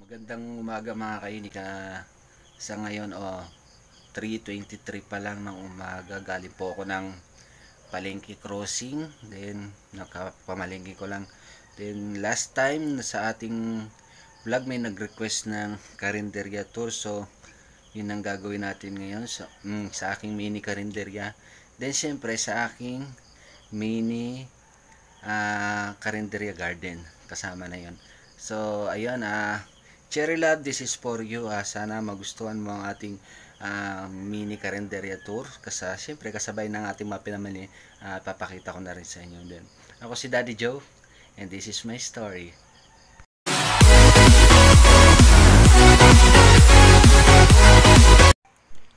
Magandang umaga mga kainik uh, ah, sa ngayon o oh, 3.23 pa lang ng umaga galing po ako ng palengke crossing then nakapamalengke ko lang then last time sa ating vlog may nag request ng karinderia tour so yun ang gagawin natin ngayon so, mm, sa aking mini karinderya then syempre sa aking mini uh, karinderya garden kasama na yun so ayun ah uh, Cherry Love, this is for you. Uh, sana magustuhan mo ang ating uh, mini karenderya tour. Kasi siyempre kasabay ng ating mapin naman eh, uh, papakita ko na rin sa inyo din. Ako si Daddy Joe and this is my story.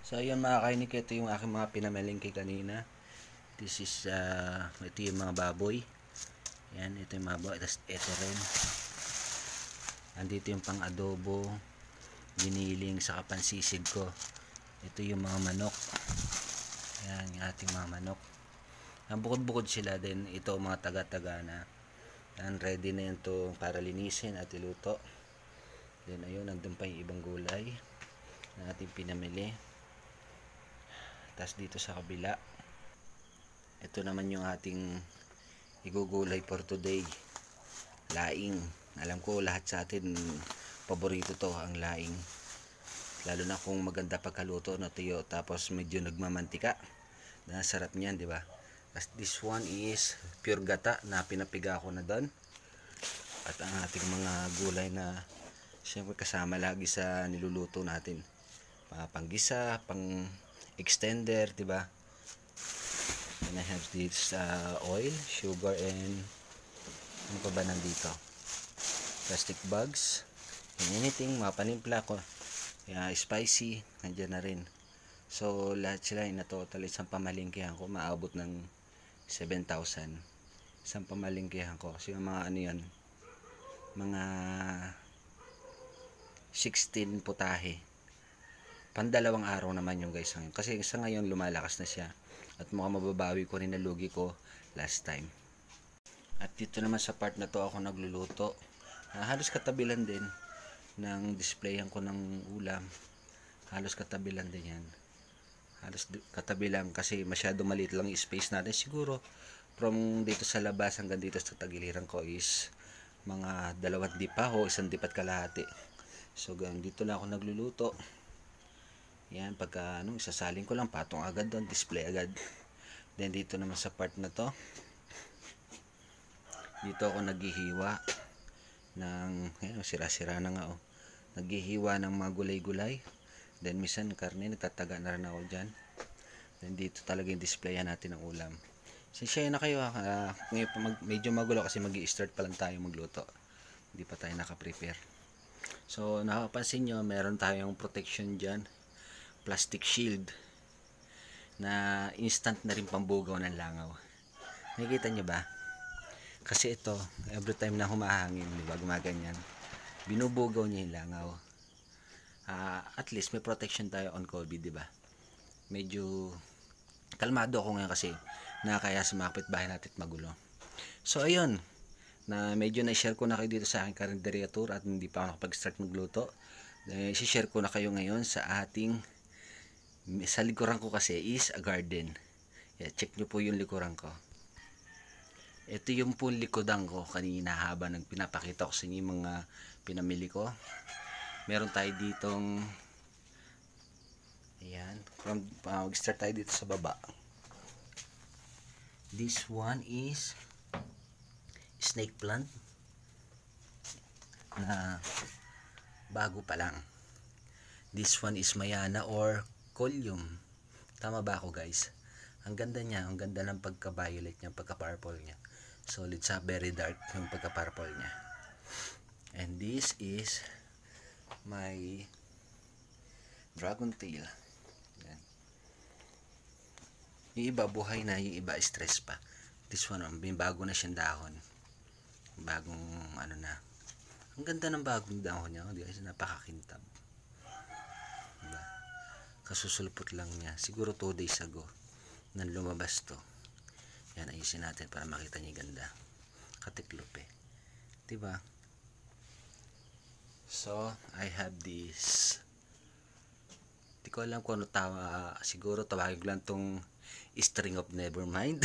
So ayun mga kainik, ito yung aking mga pinamalingki kanina. This is, uh, ito yung mga baboy. Yan, ito yung mga baboy. Tapos ito rin andito yung pang adobo giniling sa kapansisig ko ito yung mga manok ayan yung ating mga manok ah, bukod bukod sila din ito mga taga taga na yan, ready na yun to para linisin at iluto then ayun nandun pa yung ibang gulay na ating pinamili tapos dito sa kabila ito naman yung ating igugulay for today laing alam ko lahat sa atin paborito to ang laing lalo na kung maganda pagkaluto na tuyo tapos medyo nagmamantika nasarap niyan di ba as this one is pure gata na pinapiga ko na doon at ang ating mga gulay na siyempre kasama lagi sa niluluto natin panggisa pang extender di ba and I have this uh, oil sugar and ano pa ba nandito plastic bags and anything mapanimpla ko yeah, spicy nandyan na rin so lahat sila in a total isang pamalingkihan ko maabot ng 7,000 isang pamalingkihan ko kasi mga ano yan mga 16 putahe pandalawang araw naman yung guys ngayon kasi sa ngayon lumalakas na siya at mukhang mababawi ko rin na lugi ko last time at dito naman sa part na to ako nagluluto uh, halos katabilan din ng displayan ko ng ulam halos katabilan din yan halos katabilan kasi masyado maliit lang space natin siguro from dito sa labas hanggang dito sa tagiliran ko is mga dalawang dipa o isang dipat kalahati so ganyan dito lang ako nagluluto yan pagka ano isasaling ko lang patong agad doon display agad then dito naman sa part na to dito ako naghihiwa ng sira-sira na nga oh naghihiwa ng mga gulay-gulay then misan karne nagtataga na rin ako dyan then dito talaga yung displayan natin ng ulam share na kayo ha uh, ah, ngayon pa mag, medyo magulo kasi mag start pa lang tayo magluto hindi pa tayo nakaprepare so nakapansin nyo meron tayong protection dyan plastic shield na instant na rin pambugaw ng langaw nakikita nyo ba kasi ito, every time na humahangin, di ba, gumaganyan, binubugaw niya yung langaw. Uh, at least may protection tayo on COVID, di ba? Medyo kalmado ako ngayon kasi na kaya sumakapit bahay natin at magulo. So ayun, na medyo na-share ko na kayo dito sa aking karinderya tour at hindi pa ako nakapag-start magluto. Eh, share ko na kayo ngayon sa ating sa likuran ko kasi is a garden. Yeah, check nyo po yung likuran ko ito yung pong likodan ko kanina habang nagpinapakita ko sa inyo yung mga pinamili ko meron tayo ditong ayan from, uh, ah, start tayo dito sa baba this one is snake plant na bago pa lang this one is mayana or collium tama ba ako guys ang ganda niya ang ganda ng pagka violet niya pagka purple niya solid sa very dark yung pagka purple niya and this is my dragon tail Yan. yung iba buhay na yung iba stress pa this one oh, bago na siyang dahon bagong ano na ang ganda ng bagong dahon niya guys oh, napakakintab diba? kasusulpot lang niya siguro 2 days ago nang lumabas to yan ayusin natin para makita niyo ganda Katiklope. eh diba so I have this di ko alam kung ano tawa siguro tawagin ko lang tong string of nevermind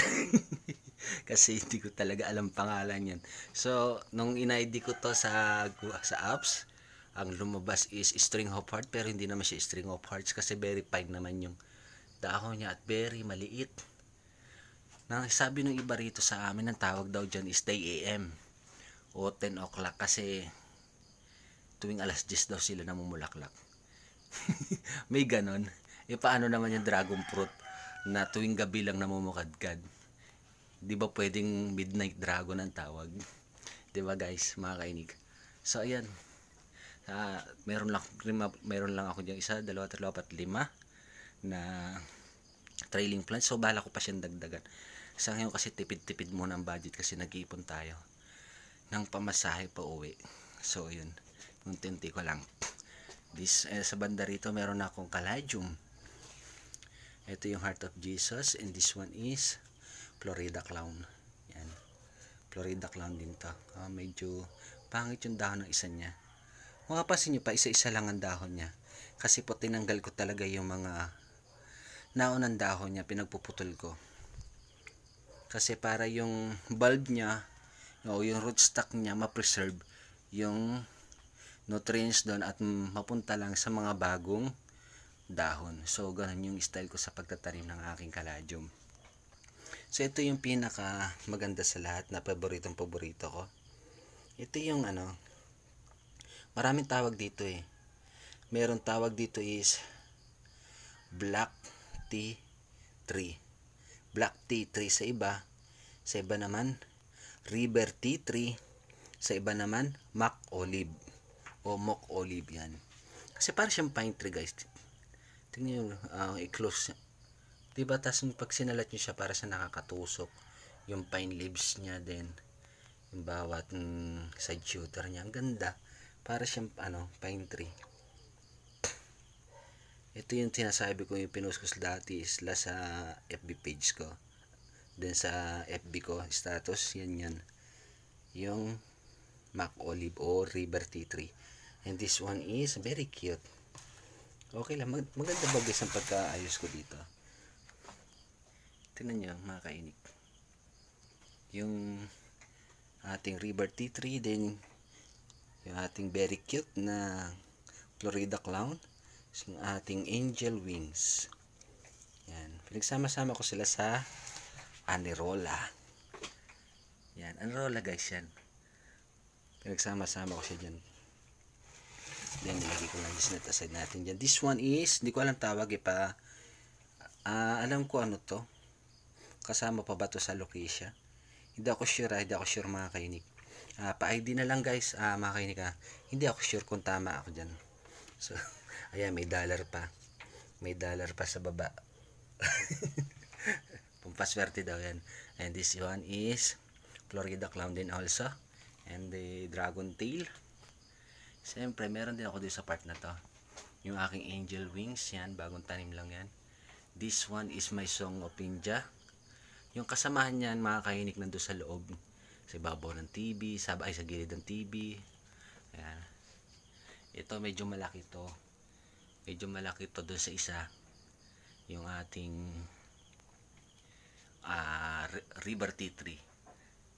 kasi hindi ko talaga alam pangalan yan so nung ina id ko to sa sa apps ang lumabas is string of heart pero hindi naman siya string of hearts kasi very fine naman yung dahon niya at very maliit na sabi ng iba rito sa amin ang tawag daw dyan is 10 a.m. o 10 o'clock kasi tuwing alas 10 daw sila namumulaklak. May ganon. E paano naman yung dragon fruit na tuwing gabi lang namumukadkad? Di ba pwedeng midnight dragon ang tawag? Di ba guys, mga kainig? So ayan. Uh, meron lang lima, meron lang ako diyan isa, dalawa, tatlo, apat, lima na trailing plants. So bala ko pa siyang dagdagan. Sa ngayon kasi tipid-tipid muna ang budget kasi nag-iipon tayo ng pamasahe pa uwi. So yun, unti-unti ko lang. This, eh, sa banda rito meron akong caladium. Ito yung Heart of Jesus and this one is Florida Clown. Yan. Florida Clown din to. Oh, medyo pangit yung dahon ng isa niya. Makapansin nyo pa, isa-isa lang ang dahon niya. Kasi po tinanggal ko talaga yung mga naunang dahon niya, pinagpuputol ko kasi para yung bulb niya o yung rootstock niya ma-preserve yung nutrients doon at mapunta lang sa mga bagong dahon. So, ganun yung style ko sa pagtatanim ng aking caladium. So, ito yung pinaka maganda sa lahat na paboritong paborito ko. Ito yung ano, maraming tawag dito eh. Meron tawag dito is black tea tree black tea tree sa iba, sa iba naman river tea tree, sa iba naman mac olive o mock olive yan. Kasi para siyang pine tree guys. Tingnan nyo, uh, i-close. Diba, tapos pag sinalat nyo siya para sa nakakatusok, yung pine leaves niya din, yung bawat mm, side shooter niya, ang ganda. Para siyang ano, pine tree ito yung sinasabi ko yung pinost ko dati is sa FB page ko dun sa FB ko status yan yan yung Mac Olive o River T3 and this one is very cute okay lang mag maganda ba guys pagkaayos ko dito tingnan nyo mga kainik yung ating river T3 then yung ating very cute na Florida clown ng ating angel wings. Yan. Pinagsama-sama ko sila sa anirola. Yan. Anirola guys yan. Pinagsama-sama ko siya dyan. Then nilagay ko lang this net aside natin dyan. This one is, hindi ko alam tawag eh pa. Uh, alam ko ano to. Kasama pa ba to sa location? Hindi ako sure, ah, hindi ako sure mga kainik. Uh, ah, pa-ID na lang guys, uh, mga kainik ha. Hindi ako sure kung tama ako dyan. So, Ayan, may dollar pa. May dollar pa sa baba. Pampaswerte daw yan. And this one is Florida Clown din also. And the Dragon Tail. Siyempre, meron din ako dito sa part na to. Yung aking Angel Wings. Yan, bagong tanim lang yan. This one is my Song of Ninja. Yung kasamahan niyan, mga kahinik nando sa loob. Sa ibabaw ng TV, sa, ay, sa gilid ng TV. Ayan. Ito, medyo malaki to medyo malaki to doon sa isa yung ating uh, river tea tree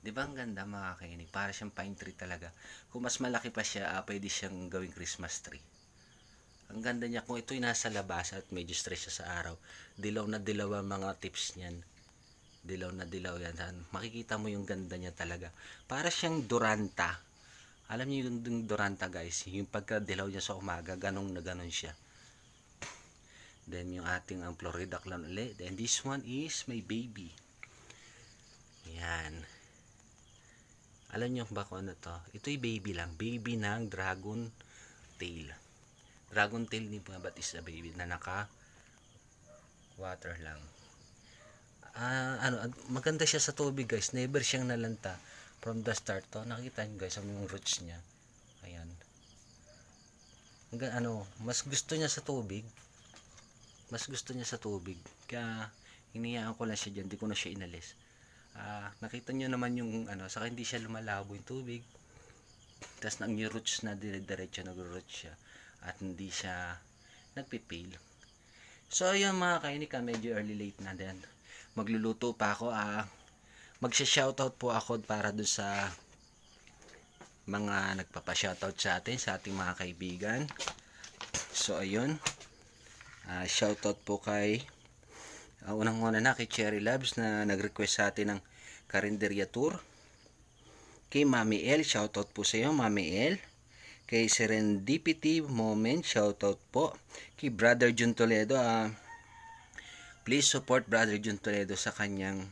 di ba ang ganda mga kainig para siyang pine tree talaga kung mas malaki pa siya uh, pwede siyang gawing Christmas tree ang ganda niya kung ito'y nasa labas at medyo stress siya sa araw dilaw na dilaw ang mga tips niyan dilaw na dilaw yan makikita mo yung ganda niya talaga para siyang duranta alam niyo yung, yung Duranta guys, yung pagka-dilaw niya sa umaga, ganong na ganon siya. Then yung ating ang Florida clown ulit. Then this one is my baby. Yan. Alam nyo ba kung ano to? Ito'y baby lang. Baby ng dragon tail. Dragon tail ni mga batis a baby na naka water lang. Uh, ano, ah, maganda siya sa tubig guys. Never siyang nalanta from the start to. Nakikita nyo guys ang roots niya. Ayan. Hanggang ano, mas gusto niya sa tubig mas gusto niya sa tubig. Kaya hinihayaan ko lang siya diyan, hindi ko na siya inalis. Uh, nakita niyo naman yung ano, saka hindi siya lumalabo yung tubig. tas nang roots na dire-diretso nagro roots siya at hindi siya nagpipil. So ayun mga kainika, medyo early late na din. Magluluto pa ako. Uh, ah. Magsha-shoutout po ako para dun sa mga nagpapa-shoutout sa atin, sa ating mga kaibigan. So ayun. Uh, shoutout po kay uh, unang-una na kay Cherry Labs na nag-request sa atin ng karinderya tour. Kay Mami L, shoutout po sa iyo Mami L. Kay Serendipity Moment, shoutout po. Kay Brother Jun Toledo, uh, please support Brother Jun Toledo sa kanyang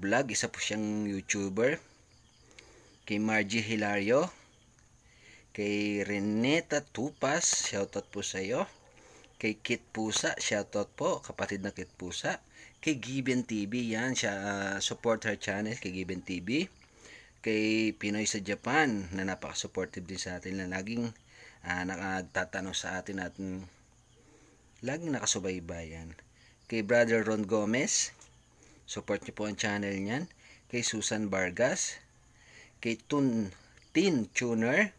vlog. Isa po siyang YouTuber. Kay Margie Hilario. Kay Reneta Tupas, shoutout po sa iyo Kay Kit Pusa, shoutout po, kapatid na Kit Pusa. Kay Given TV, yan, siya, uh, support her channel, kay Given TV. Kay Pinoy sa Japan, na napaka-supportive din sa atin, na laging uh, ah, nagtatanong sa atin at laging nakasubaybayan. Kay Brother Ron Gomez, support niyo po ang channel niyan. Kay Susan Vargas, kay Tun Tin Tuner,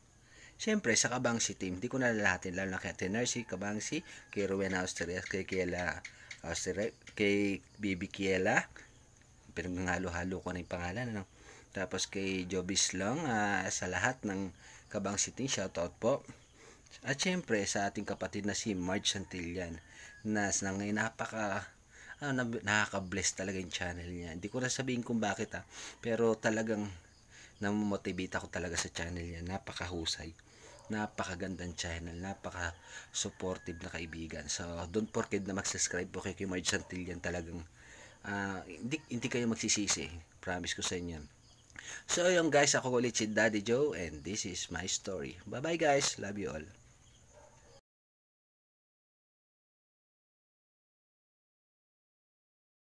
Siyempre, sa Kabangsi team, hindi ko nalalahatin, lalo na kay Tenersi, Kabangsi, kay Ruben Austrias, kay Kiela Austrias, kay Bibi Kiela, pinanghalo-halo ko na yung pangalan, ano? Tapos kay Jobis Long, uh, ah, sa lahat ng Kabangsi team, shoutout po. At siyempre, sa ating kapatid na si Marge Santillan, na sa ngayon napaka ano, nakaka-bless talaga yung channel niya. Hindi ko na sabihin kung bakit ha, ah, pero talagang motivate ako talaga sa channel niya. Napakahusay napakagandang channel, napaka supportive na kaibigan. So, don't forget na mag-subscribe po kay Kuya Santillan talagang uh, hindi, hindi kayo magsisisi. Promise ko sa inyo. So, yung guys, ako ulit si Daddy Joe and this is my story. Bye-bye guys. Love you all.